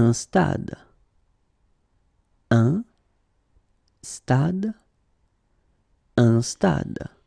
un stade. Un stade. Un stade.